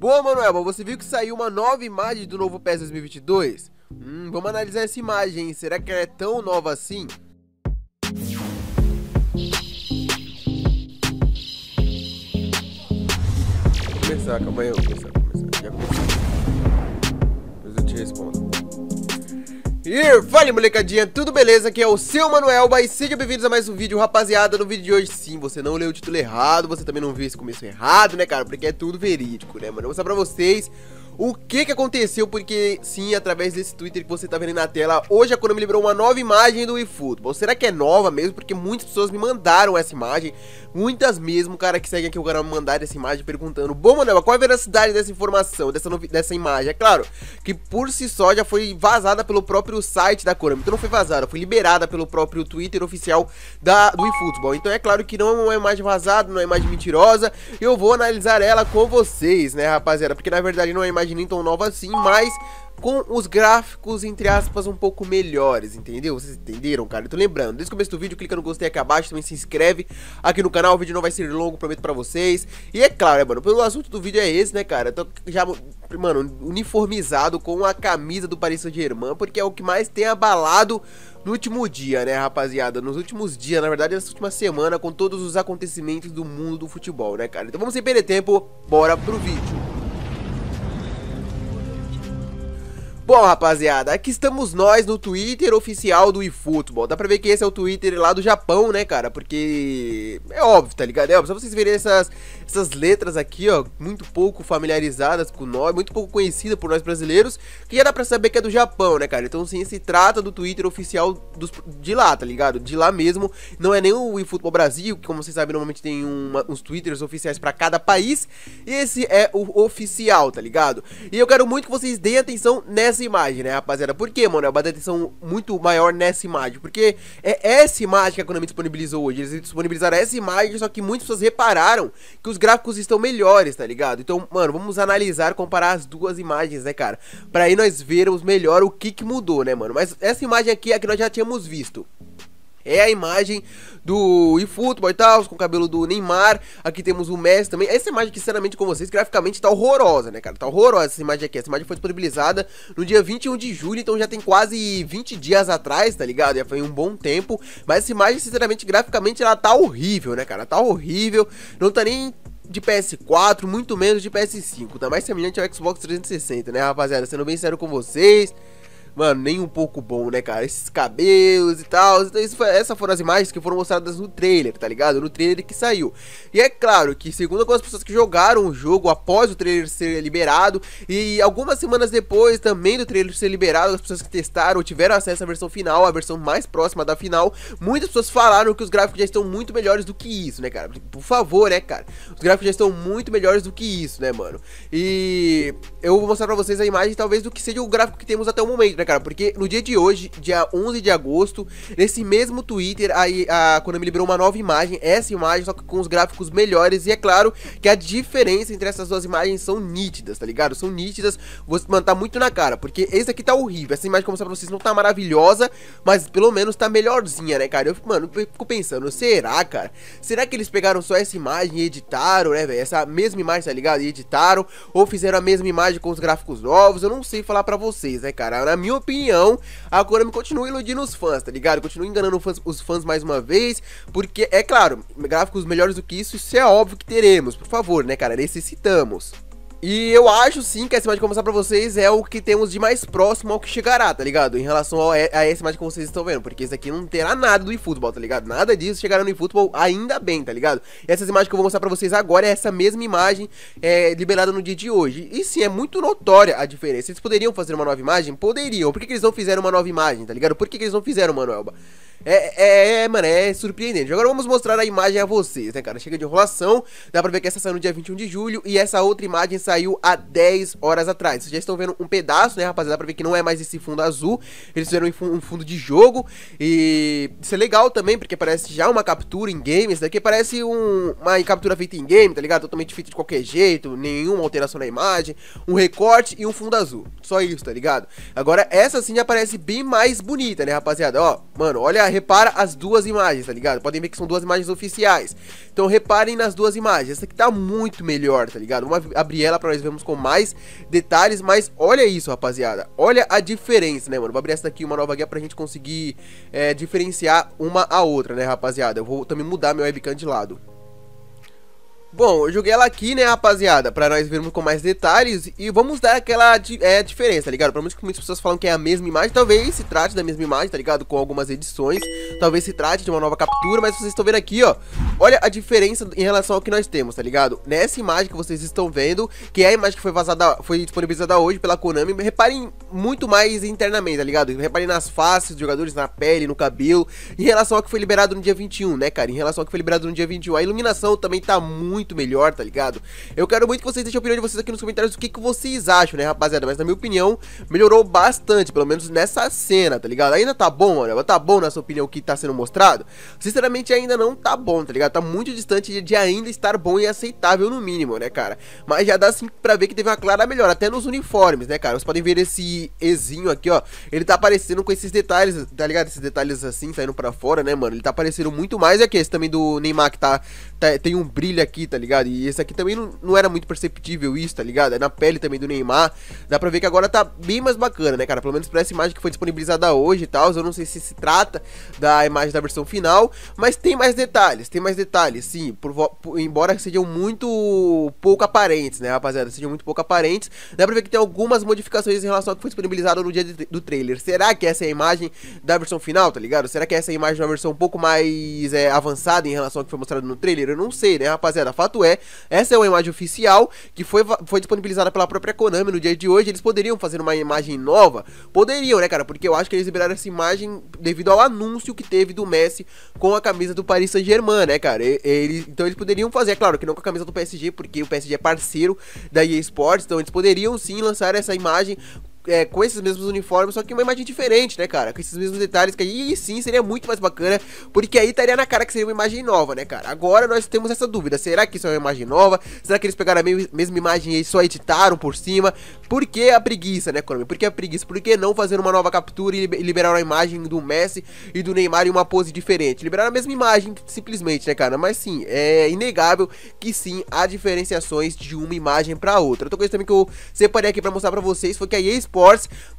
Boa, Manuel, você viu que saiu uma nova imagem do novo PES 2022? Hum, vamos analisar essa imagem, será que ela é tão nova assim? Vou começar, calma aí, vou começar, vou começar, já começou. Depois eu te respondo. E vale molecadinha, tudo beleza? Aqui é o seu Manuel, e sejam bem-vindos a mais um vídeo, rapaziada. No vídeo de hoje, sim, você não leu o título errado, você também não viu esse começo errado, né, cara? Porque é tudo verídico, né, mano? Eu vou mostrar pra vocês o que que aconteceu, porque sim, através desse Twitter que você tá vendo na tela, hoje a Konami liberou uma nova imagem do eFootball. Será que é nova mesmo? Porque muitas pessoas me mandaram essa imagem, muitas mesmo, cara que segue aqui o canal me mandaram essa imagem perguntando, bom mano, qual é a veracidade dessa informação, dessa, dessa imagem? É claro que por si só já foi vazada pelo próprio site da Konami, então não foi vazada, foi liberada pelo próprio Twitter oficial da, do eFootball. Então é claro que não é uma imagem vazada, não é uma imagem mentirosa, eu vou analisar ela com vocês, né rapaziada, porque na verdade não é imagem nem tão nova assim, mas com os gráficos, entre aspas, um pouco melhores, entendeu? Vocês entenderam, cara? tô lembrando, desde o começo do vídeo, clica no gostei aqui abaixo, também se inscreve aqui no canal, o vídeo não vai ser longo, prometo pra vocês. E é claro, né, mano, pelo assunto do vídeo é esse, né, cara? Eu tô já, mano, uniformizado com a camisa do Paris Saint-Germain, porque é o que mais tem abalado no último dia, né, rapaziada? Nos últimos dias, na verdade, nessa última semana, com todos os acontecimentos do mundo do futebol, né, cara? Então vamos sem perder tempo, bora pro vídeo. Bom, rapaziada, aqui estamos nós no Twitter oficial do eFootball. Dá pra ver que esse é o Twitter lá do Japão, né, cara? Porque é óbvio, tá ligado? É óbvio, só vocês verem essas, essas letras aqui, ó, muito pouco familiarizadas com nós, muito pouco conhecida por nós brasileiros, que já dá pra saber que é do Japão, né, cara? Então, sim, se trata do Twitter oficial dos, de lá, tá ligado? De lá mesmo. Não é nem o eFootball Brasil, que como vocês sabem, normalmente tem uma, uns Twitters oficiais pra cada país. E esse é o oficial, tá ligado? E eu quero muito que vocês deem atenção nessa essa imagem, né, rapaziada? Por que, mano? Eu bati atenção muito maior nessa imagem. Porque é essa imagem que a Konami disponibilizou hoje. Eles disponibilizaram essa imagem, só que muitas pessoas repararam que os gráficos estão melhores, tá ligado? Então, mano, vamos analisar, comparar as duas imagens, né, cara? Pra aí nós vermos melhor o que que mudou, né, mano? Mas essa imagem aqui é a que nós já tínhamos visto. É a imagem do eFootball e tal, com o cabelo do Neymar. Aqui temos o Messi também. Essa imagem aqui, sinceramente, com vocês, graficamente tá horrorosa, né, cara? Tá horrorosa essa imagem aqui. Essa imagem foi disponibilizada no dia 21 de julho, então já tem quase 20 dias atrás, tá ligado? Já foi um bom tempo. Mas essa imagem, sinceramente, graficamente, ela tá horrível, né, cara? Tá horrível. Não tá nem de PS4, muito menos de PS5. Tá mais semelhante ao Xbox 360, né, rapaziada? Sendo bem sério com vocês. Mano, nem um pouco bom, né, cara? Esses cabelos e tal. Então, isso foi, essas foram as imagens que foram mostradas no trailer, tá ligado? No trailer que saiu. E é claro que, segundo algumas pessoas que jogaram o jogo após o trailer ser liberado, e algumas semanas depois também do trailer ser liberado, as pessoas que testaram tiveram acesso à versão final, a versão mais próxima da final, muitas pessoas falaram que os gráficos já estão muito melhores do que isso, né, cara? Por favor, né, cara? Os gráficos já estão muito melhores do que isso, né, mano? E eu vou mostrar pra vocês a imagem, talvez, do que seja o gráfico que temos até o momento, né, cara? Porque no dia de hoje, dia 11 de agosto, nesse mesmo Twitter, aí a Konami liberou uma nova imagem, essa imagem, só que com os gráficos melhores, e é claro que a diferença entre essas duas imagens são nítidas, tá ligado? São nítidas, vou mano, tá muito na cara, porque esse aqui tá horrível, essa imagem que eu vou pra vocês não tá maravilhosa, mas pelo menos tá melhorzinha, né, cara? Eu, mano, eu fico pensando, será, cara? Será que eles pegaram só essa imagem e editaram, né, velho? Essa mesma imagem, tá ligado? E editaram, ou fizeram a mesma imagem com os gráficos novos, eu não sei falar pra vocês, né, cara? Na minha minha opinião, a Konami continua iludindo os fãs, tá ligado? Continua enganando fãs, os fãs mais uma vez, porque, é claro, gráficos melhores do que isso, isso é óbvio que teremos, por favor, né, cara? Necessitamos. E eu acho sim que essa imagem que eu vou mostrar pra vocês é o que temos de mais próximo ao que chegará, tá ligado? Em relação ao, a essa imagem que vocês estão vendo, porque isso aqui não terá nada do eFootball, tá ligado? Nada disso chegará no eFootball ainda bem, tá ligado? E essas imagens que eu vou mostrar pra vocês agora é essa mesma imagem é, liberada no dia de hoje. E sim, é muito notória a diferença. Eles poderiam fazer uma nova imagem? Poderiam. Por que, que eles não fizeram uma nova imagem, tá ligado? Por que, que eles não fizeram, Manoelba? É, é, é, mano, é surpreendente. Agora vamos mostrar a imagem a vocês, né, cara? Chega de enrolação, dá pra ver que essa saiu no dia 21 de julho e essa outra imagem saiu há 10 horas atrás. Vocês já estão vendo um pedaço, né, rapaziada? Dá pra ver que não é mais esse fundo azul, eles fizeram um fundo de jogo e isso é legal também, porque parece já uma captura em game. Isso daqui parece um, uma captura feita em game, tá ligado? Totalmente feita de qualquer jeito, nenhuma alteração na imagem, um recorte e um fundo azul. Só isso, tá ligado? Agora essa sim já parece bem mais bonita, né, rapaziada? Ó, Mano, olha, repara as duas imagens, tá ligado? Podem ver que são duas imagens oficiais. Então reparem nas duas imagens. Essa aqui tá muito melhor, tá ligado? Vamos abrir ela pra nós vermos com mais detalhes. Mas olha isso, rapaziada. Olha a diferença, né, mano? Vou abrir essa daqui, uma nova guia, pra gente conseguir é, diferenciar uma a outra, né, rapaziada? Eu vou também mudar meu webcam de lado. Bom, eu joguei ela aqui, né, rapaziada, pra nós vermos com mais detalhes e vamos dar aquela é, diferença, tá ligado? que muitas pessoas falam que é a mesma imagem, talvez se trate da mesma imagem, tá ligado? Com algumas edições, talvez se trate de uma nova captura, mas vocês estão vendo aqui, ó, olha a diferença em relação ao que nós temos, tá ligado? Nessa imagem que vocês estão vendo, que é a imagem que foi vazada, foi disponibilizada hoje pela Konami, reparem muito mais internamente, tá ligado? Reparem nas faces dos jogadores, na pele, no cabelo, em relação ao que foi liberado no dia 21, né, cara? Em relação ao que foi liberado no dia 21, a iluminação também tá muito muito melhor, tá ligado? Eu quero muito que vocês deixem a opinião de vocês aqui nos comentários do que, que vocês acham, né, rapaziada? Mas na minha opinião, melhorou bastante, pelo menos nessa cena, tá ligado? Ainda tá bom, mano, tá bom na sua opinião o que tá sendo mostrado? Sinceramente, ainda não tá bom, tá ligado? Tá muito distante de ainda estar bom e aceitável no mínimo, né, cara? Mas já dá sim pra ver que teve uma clara melhora, até nos uniformes, né, cara? Vocês podem ver esse Ezinho aqui, ó, ele tá aparecendo com esses detalhes, tá ligado? Esses detalhes assim, saindo pra fora, né, mano? Ele tá aparecendo muito mais, é que esse também do Neymar que tá tá, tem um brilho aqui, tá ligado? E esse aqui também não, não era muito perceptível isso, tá ligado? É na pele também do Neymar. Dá pra ver que agora tá bem mais bacana, né, cara? Pelo menos pra essa imagem que foi disponibilizada hoje e tal. Eu não sei se se trata da imagem da versão final, mas tem mais detalhes, tem mais detalhes, sim. Por, por, embora sejam muito pouco aparentes, né, rapaziada? Sejam muito pouco aparentes. Dá pra ver que tem algumas modificações em relação ao que foi disponibilizado no dia de, do trailer. Será que essa é a imagem da versão final, tá ligado? Será que essa é a imagem da versão um pouco mais é, avançada em relação ao que foi mostrado no trailer? eu não sei, né, rapaziada? Fato é, essa é uma imagem oficial que foi, foi disponibilizada pela própria Konami no dia de hoje. Eles poderiam fazer uma imagem nova? Poderiam, né, cara? Porque eu acho que eles liberaram essa imagem devido ao anúncio que teve do Messi com a camisa do Paris Saint-Germain, né, cara? eles, então eles poderiam fazer, é claro que não com a camisa do PSG, porque o PSG é parceiro da EA Sports, então eles poderiam sim lançar essa imagem é, com esses mesmos uniformes, só que uma imagem diferente, né, cara? Com esses mesmos detalhes, que aí sim seria muito mais bacana, porque aí estaria na cara que seria uma imagem nova, né, cara? Agora nós temos essa dúvida, será que isso é uma imagem nova? Será que eles pegaram a mesma imagem e só editaram por cima? Por que a preguiça, né, Konami? Por que a preguiça? Por que não fazer uma nova captura e liberar uma imagem do Messi e do Neymar em uma pose diferente? liberar a mesma imagem, simplesmente, né, cara? Mas sim, é inegável que sim, há diferenciações de uma imagem pra outra. Outra coisa também que eu separei aqui pra mostrar pra vocês foi que a eSports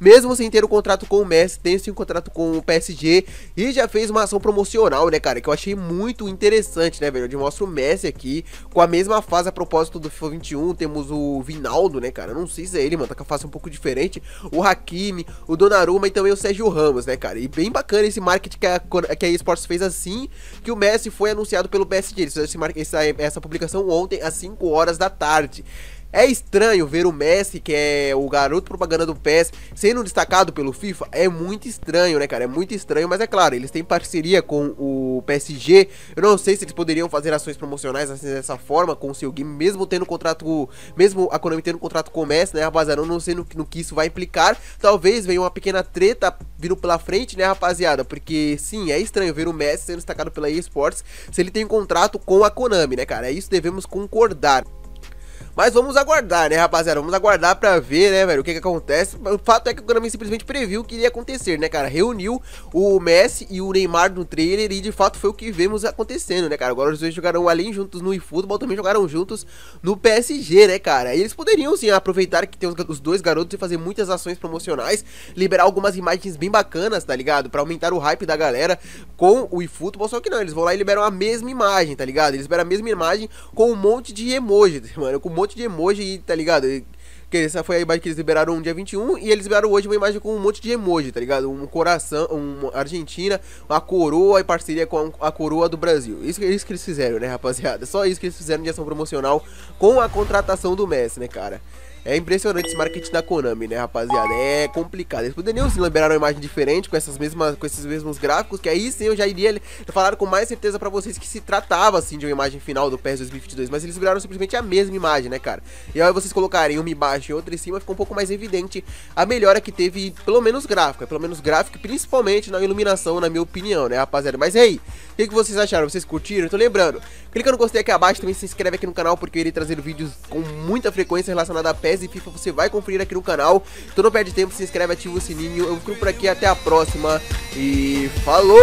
mesmo sem ter o um contrato com o Messi, tem sim um contrato com o PSG e já fez uma ação promocional, né, cara, que eu achei muito interessante, né, velho? Eu te mostro o Messi aqui com a mesma fase a propósito do FIFA 21, temos o Vinaldo, né, cara? não sei se é ele, mano, tá com a face um pouco diferente, o Hakimi, o Donnarumma e também o Sérgio Ramos, né, cara? E bem bacana esse marketing que a, que a eSports fez assim que o Messi foi anunciado pelo PSG. Eles fizeram essa, essa publicação ontem às 5 horas da tarde. É estranho ver o Messi, que é o garoto propaganda do PES, sendo destacado pelo FIFA. É muito estranho, né, cara? É muito estranho, mas é claro, eles têm parceria com o PSG. Eu não sei se eles poderiam fazer ações promocionais assim dessa forma com o seu game, mesmo tendo contrato, mesmo a Konami tendo contrato com o Messi, né, rapaziada? Eu não sei no, no que isso vai implicar. Talvez venha uma pequena treta vindo pela frente, né, rapaziada? Porque sim, é estranho ver o Messi sendo destacado pela eSports se ele tem contrato com a Konami, né, cara? É isso devemos concordar. Mas vamos aguardar, né, rapaziada? Vamos aguardar pra ver, né, velho, o que que acontece. O fato é que o Granmin simplesmente previu o que iria acontecer, né, cara? Reuniu o Messi e o Neymar no trailer e, de fato, foi o que vemos acontecendo, né, cara? Agora os dois jogaram além juntos no eFootball, também jogaram juntos no PSG, né, cara? E eles poderiam, sim, aproveitar que tem os, os dois garotos e fazer muitas ações promocionais, liberar algumas imagens bem bacanas, tá ligado? Pra aumentar o hype da galera com o eFootball, só que não, eles vão lá e liberam a mesma imagem, tá ligado? Eles liberam a mesma imagem com um monte de emojis, mano, com um monte monte de emoji, tá ligado? Que essa foi a imagem que eles liberaram no dia 21 e eles liberaram hoje uma imagem com um monte de emoji, tá ligado? Um coração, uma Argentina, a coroa e parceria com a, a coroa do Brasil. Isso, isso que eles fizeram, né, rapaziada? Só isso que eles fizeram de ação promocional com a contratação do Messi, né, cara? É impressionante esse marketing da Konami, né, rapaziada? É complicado. Eles poderiam se liberar uma imagem diferente com, essas mesmas, com esses mesmos gráficos, que aí sim eu já iria falar com mais certeza pra vocês que se tratava, assim, de uma imagem final do PES 2022. Mas eles liberaram simplesmente a mesma imagem, né, cara? E aí vocês colocarem uma embaixo e outra em cima, ficou um pouco mais evidente a melhora que teve, pelo menos gráfico, é Pelo menos gráfico, principalmente na iluminação, na minha opinião, né, rapaziada? Mas e aí, o que, que vocês acharam? Vocês curtiram? tô lembrando, clica no gostei aqui abaixo, também se inscreve aqui no canal, porque eu irei trazer vídeos com muita frequência relacionada a PES mais FIFA você vai conferir aqui no canal. Então não perde tempo, se inscreve, ativa o sininho. Eu fico por aqui, até a próxima e falou!